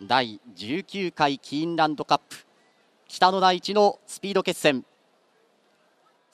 第19回キーンランドカップ北の大地のスピード決戦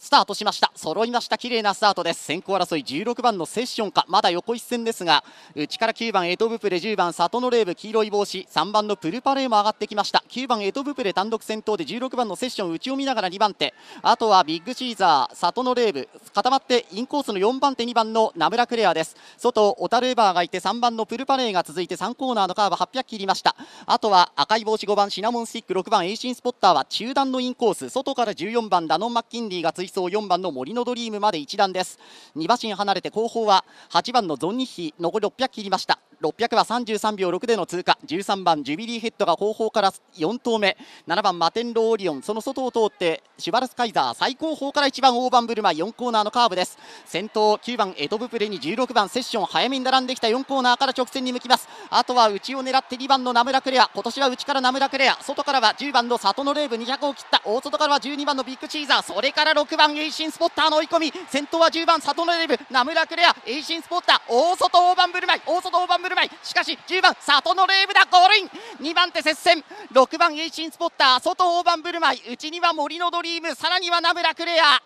スタートしました揃いました綺麗なスタートです先行争い16番のセッションかまだ横一線ですが内から9番エトブプレ10番里のノレーブ黄色い帽子3番のプルパレーも上がってきました9番エトブプレ単独先頭で16番のセッション打ちを見ながら2番手あとはビッグシーザー里のノレーブ固まってインコースの4番手2番のナムラクレアです外オタルエバーがいて3番のプルパレーが続いて3コーナーのカーブ800切りましたあとは赤い帽子5番シナモンスティック6番エイシンスポッターは中段のインコース外から14番ダノン・マッキンリーがつい走4番の森のドリームまで1段です2馬身離れて後方は8番のゾンニッヒ残り600切りました600は33秒6での通過13番ジュビリーヘッドが後方から4投目7番マテンローオリオンその外を通ってシュバルスカイザー最後方から1番オーバンブルマ4コーナーのカーブです先頭9番エトブプレに16番セッション早めに並んできた4コーナーから直線に向きますあとは内を狙って2番のナムラクレア今年は内からナムラクレア外からは10番の里のレーブ200を切った大外からは12番のビッグチーザーそれから6番エイシンスポッターの追い込み先頭は10番里のレーブナムラクレアエイシンスポッター大外オーバンブルマ大外オーバンブルマ振る舞いしかし10番里のレーブだゴールイン2番手接戦6番エイシンスポッター外大盤振る舞い内には森のドリームさらには名村クレア